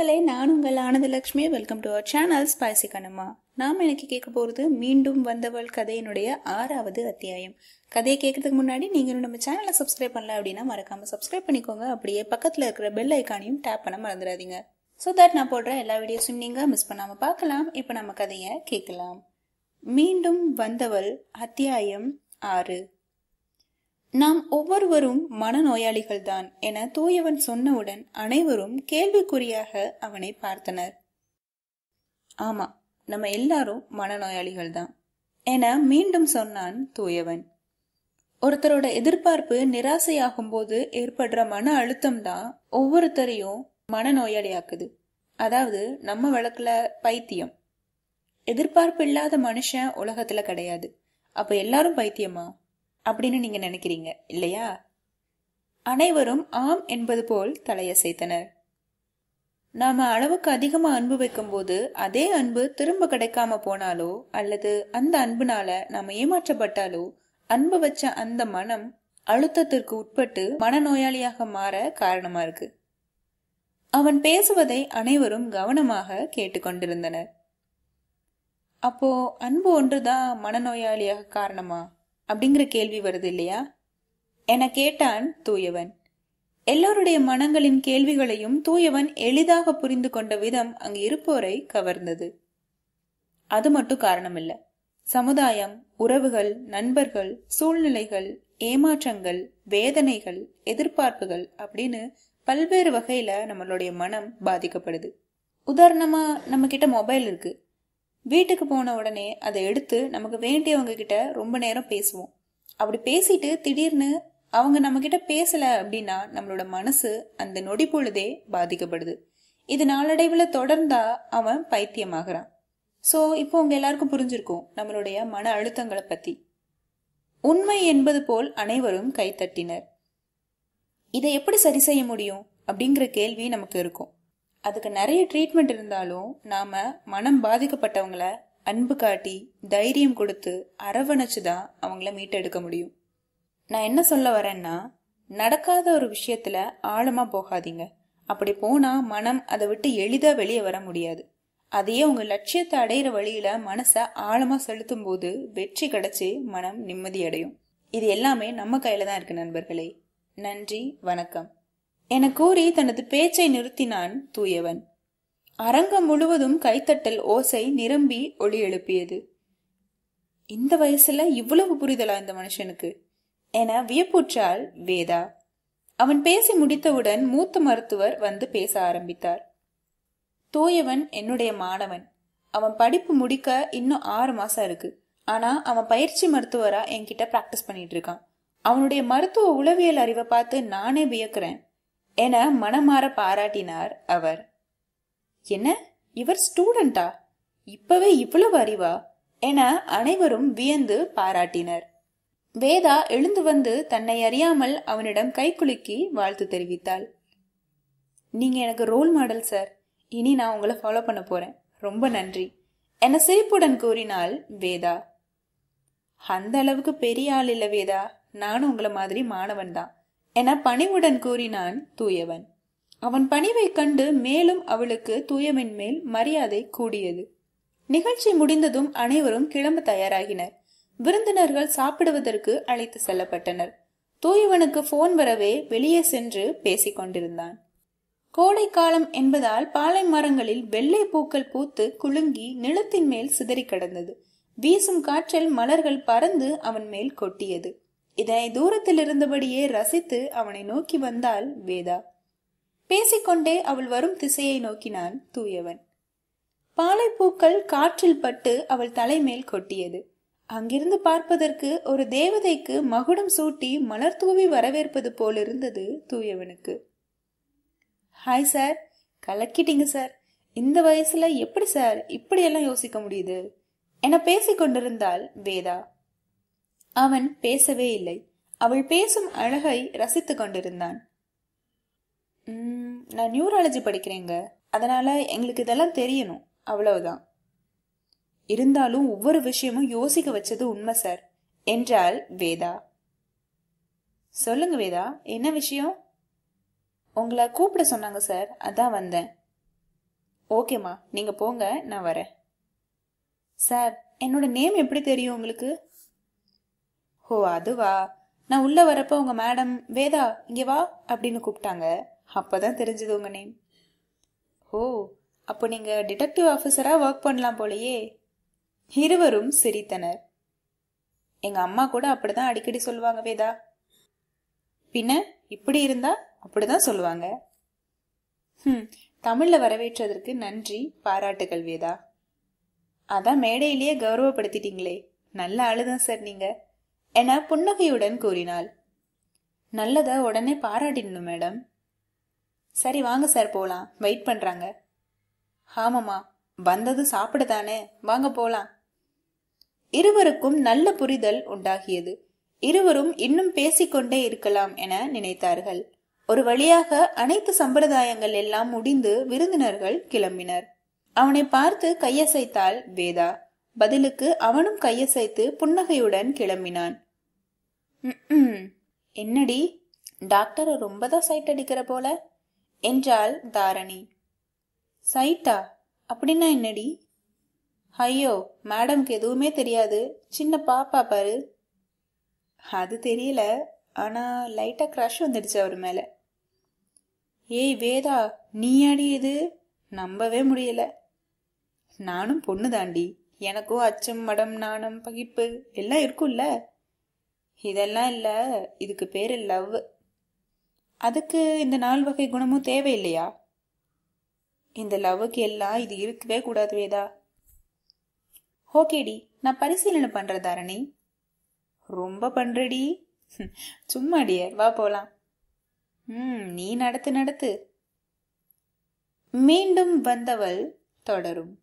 மக்களே நான் உங்கள் Anandalakshmi welcome to our channel spicy கனமா நாம் எனக்கு கேட்க போகிறது மீண்டும் வந்தவள் கதையினுடைய ஆறாவது அத்தியாயம் கதையை கேட்கறதுக்கு முன்னாடி நீங்கள் நம்ம சேனலை சப்ஸ்கிரைப் பண்ணல அப்படின்னா மறக்காமல் சப்ஸ்கிரைப் பண்ணிக்கோங்க அப்படியே பக்கத்தில் இருக்கிற பெல் ஐக்கானையும் டேப் பண்ண மறந்துடாதீங்க ஸோ தட் நான் போடுற எல்லா வீடியோஸும் நீங்கள் மிஸ் பண்ணாமல் பார்க்கலாம் இப்போ நம்ம கதையை கேட்கலாம் மீண்டும் வந்தவள் அத்தியாயம் ஆறு நாம் ஒவ்வொருவரும் மனநோயாளிகள்தான் என தூயவன் சொன்னவுடன் அனைவரும் கேள்விக்குறியாக அவனை பார்த்தனர் ஆமா நம்ம எல்லாரும் மனநோயாளிகள் தான் என மீண்டும் சொன்னான் தூயவன் ஒருத்தரோட எதிர்பார்ப்பு நிராசையாகும் போது ஏற்படுற மன அழுத்தம் தான் ஒவ்வொருத்தரையும் மனநோயாளியாக்குது அதாவது நம்ம வழக்குல பைத்தியம் எதிர்பார்ப்பு இல்லாத மனுஷன் உலகத்துல கிடையாது அப்ப எல்லாரும் பைத்தியமா அப்படின்னு நீங்கள் நினைக்கிறீங்க இல்லையா அனைவரும் ஆம் என்பது போல் தலையசைத்தனர் நாம அளவுக்கு அதிகமாக அன்பு வைக்கும்போது அதே அன்பு திரும்ப கிடைக்காம போனாலோ அல்லது அந்த அன்புனால நாம ஏமாற்றப்பட்டாலோ அன்பு வச்ச அந்த மனம் அழுத்தத்திற்கு உட்பட்டு மனநோயாளியாக மாற காரணமா இருக்கு அவன் பேசுவதை அனைவரும் கவனமாக கேட்டுக்கொண்டிருந்தனர் அப்போ அன்பு ஒன்றுதான் மனநோயாளியாக காரணமா அப்படிங்கிற கேள்வி வருது இல்லையா என கேட்டான் தூயவன் எல்லோருடைய மனங்களின் கேள்விகளையும் தூயவன் எளிதாக புரிந்து கொண்ட விதம் அங்கு இருப்போரை கவர்ந்தது அது மட்டும் காரணமில்ல சமுதாயம் உறவுகள் நண்பர்கள் சூழ்நிலைகள் ஏமாற்றங்கள் வேதனைகள் எதிர்பார்ப்புகள் அப்படின்னு பல்வேறு வகையில நம்மளுடைய மனம் பாதிக்கப்படுது உதாரணமா நம்ம கிட்ட மொபைல் இருக்கு வீட்டுக்கு போன உடனே அதை எடுத்து நமக்கு வேண்டியவங்க கிட்ட ரொம்ப நேரம் பேசுவோம் அப்படி பேசிட்டு திடீர்னு அவங்க நம்ம கிட்ட பேசல அப்படின்னா நம்மளோட மனசு அந்த நொடி பொழுதே பாதிக்கப்படுது இது நாளடைவில் தொடர்ந்தா அவன் பைத்தியமாகறான் ஸோ இப்போ உங்க எல்லாருக்கும் புரிஞ்சிருக்கும் நம்மளுடைய மன அழுத்தங்களை பத்தி உண்மை என்பது போல் அனைவரும் கைத்தட்டினர் இதை எப்படி சரி செய்ய முடியும் அப்படிங்கிற கேள்வி நமக்கு இருக்கும் அதுக்கு நிறைய ட்ரீட்மெண்ட் இருந்தாலும் நாம் மனம் பாதிக்கப்பட்டவங்களை அன்பு காட்டி தைரியம் கொடுத்து அரவணைச்சு தான் அவங்கள மீட்டெடுக்க முடியும் நான் என்ன சொல்ல வரேன்னா நடக்காத ஒரு விஷயத்துல ஆழமாக போகாதீங்க அப்படி போனால் மனம் அதை விட்டு எளிதாக வெளியே வர முடியாது அதையே உங்கள் லட்சியத்தை அடையிற வழியில மனசை ஆழமாக செலுத்தும் போது வெற்றி கிடைச்சி மனம் நிம்மதி அடையும் இது எல்லாமே நம்ம கையில் தான் இருக்கு நண்பர்களே நன்றி வணக்கம் என கூறி தனது பேச்சை நிறுத்தினான் தூயவன் அரங்கம் முழுவதும் கைத்தட்டல் ஓசை நிரம்பி ஒளி எழுப்பியது இந்த வயசுல இவ்வளவு புரிதலா இந்த மனுஷனுக்கு என வியப்புற்றாள் வேதா அவன் பேசி முடித்தவுடன் மூத்த மருத்துவர் வந்து பேச ஆரம்பித்தார் தூயவன் என்னுடைய மாணவன் அவன் படிப்பு முடிக்க இன்னும் ஆறு மாசம் இருக்கு ஆனா அவன் பயிற்சி மருத்துவரா என்கிட்ட பிராக்டிஸ் பண்ணிட்டு இருக்கான் அவனுடைய மருத்துவ உளவியல் அறிவை பார்த்து நானே வியக்கிறேன் என மனமாற பாராட்டினார் அவர் என்ன இவர் ஸ்டூடெண்டா இப்பவே இவ்வளவு அறிவா என அனைவரும் வியந்து பாராட்டினர் வேதா எழுந்து வந்து தன்னை அறியாமல் அவனிடம் கைக்குலுக்கி வாழ்த்து தெரிவித்தாள் நீங்க எனக்கு ரோல் மாடல் சார் இனி நான் உங்களை ஃபாலோ பண்ண போறேன் ரொம்ப நன்றி என சிரிப்புடன் கூறினாள் வேதா அந்த அளவுக்கு பெரிய ஆள் இல்லை வேதா நானும் உங்களை மாதிரி மாணவன் தான் என பணிவுடன் கூறினான் தூயவன் அவன் பணிவை கண்டு மேலும் அவளுக்கு தூயவன் மேல் மரியாதை கூடியது நிகழ்ச்சி முடிந்ததும் அனைவரும் கிளம்ப தயாராகினர் விருந்தினர்கள் சாப்பிடுவதற்கு அழைத்து செல்லப்பட்டனர் தூயவனுக்கு போன் வரவே வெளியே சென்று பேசிக் கொண்டிருந்தான் கோடை காலம் என்பதால் பாலை மரங்களில் வெள்ளை பூக்கள் பூத்து குலுங்கி நிலத்தின் மேல் சிதறி கிடந்தது வீசும் காற்றில் மலர்கள் பறந்து அவன் மேல் கொட்டியது இதனை தூரத்தில் இருந்தபடியே ரசித்து அவனை நோக்கி வந்தாள் வேதா பேசிக்கொண்டே அவள் வரும் திசையை நோக்கினான் தூயவன் பாலைப்பூக்கள் காற்றில் பட்டு அவள் தலைமேல் கொட்டியது அங்கிருந்து பார்ப்பதற்கு ஒரு தேவதைக்கு மகுடம் சூட்டி மலர் தூவி வரவேற்பது போலிருந்தது தூயவனுக்கு ஹாய் சார் கலக்கிட்டீங்க சார் இந்த வயசுல எப்படி சார் இப்படியெல்லாம் யோசிக்க முடியுது என பேசிக்கொண்டிருந்தாள் வேதா அவன் பேசவே இல்லை அவள் பேசும் அழகை ரசித்து கொண்டிருந்தான் நான் நியூராலஜி படிக்கிறேங்க அதனால எங்களுக்கு இதெல்லாம் தெரியணும் அவ்வளவுதான் இருந்தாலும் ஒவ்வொரு விஷயமும் யோசிக்க வச்சது உண்மை சார் என்றாள் வேதா சொல்லுங்க வேதா என்ன விஷயம் உங்களை கூப்பிட சொன்னாங்க சார் அதான் வந்தேன் ஓகேம்மா நீங்கள் போங்க நான் வரேன் சார் என்னோட நேம் எப்படி தெரியும் உங்களுக்கு ஓ அதுவா நான் உள்ள வரப்ப உங்க மேடம் வேதா இங்கே வா அப்படின்னு கூப்பிட்டாங்க அப்பதான் தெரிஞ்சது உங்க நேம் ஓ அப்போ நீங்க டிடெக்டிவ் ஆஃபீஸரா ஒர்க் பண்ணலாம் போலயே இருவரும் சிரித்தனர் எங்க அம்மா கூட அப்படிதான் அடிக்கடி சொல்லுவாங்க வேதா பின்ன இப்படி இருந்தா அப்படிதான் சொல்லுவாங்க ம் தமிழ்ல வரவேற்றதற்கு நன்றி பாராட்டுகள் வேதா அதான் மேடையிலேயே கௌரவப்படுத்திட்டீங்களே நல்ல ஆளுதான் சார் நீங்கள் என புன்னகையுடன் கூறினாள் நல்லதை உடனே பாராட்டிடணும் மேடம் சரி வாங்க சார் போகலாம் வெயிட் பண்ணுறாங்க ஆமாம்மா வந்தது சாப்பிடுதானே வாங்க போலாம் இருவருக்கும் நல்ல புரிதல் உண்டாகியது இருவரும் இன்னும் பேசிக்கொண்டே இருக்கலாம் என நினைத்தார்கள் ஒரு வழியாக அனைத்து சம்பிரதாயங்கள் எல்லாம் முடிந்து விருந்தினர்கள் கிளம்பினர் அவனை பார்த்து கையசைத்தாள் வேதா பதிலுக்கு அவனும் கையசைத்து புன்னகையுடன் கிளம்பினான் என்னடி டாக்டரை ரொம்ப தான் சைட் அடிக்கிற போல என்றாள் தாரணி சைட்டா அப்படின்னா என்னடி ஐயோ மேடம்க்கு எதுவுமே தெரியாது சின்ன பாப்பா பாரு அது தெரியல ஆனா லைட்டா கிரஷ் வந்துடுச்சு அவர் மேல ஏய் வேதா நீ ஆடி இது நம்பவே முடியல நானும் பொண்ணு தாண்டி எனக்கும் அச்சம் மடம் நாணம் பகிப்பு எல்லாம் இருக்கும்ல இதெல்லாம் இல்லை இதுக்கு பேர் லவ் அதுக்கு இந்த நாள் வகை குணமும் தேவையில்லையா இந்த லவ்வுக்கு எல்லாம் இது இருக்கவே கூடாது வேதா ஓகேடி நான் பரிசீலனை பண்ணுற தாரணி ரொம்ப பண்ணுறடி சும்மா டிய வா போகலாம் ம் நீ நடத்து நடத்து மீண்டும் வந்தவள் தொடரும்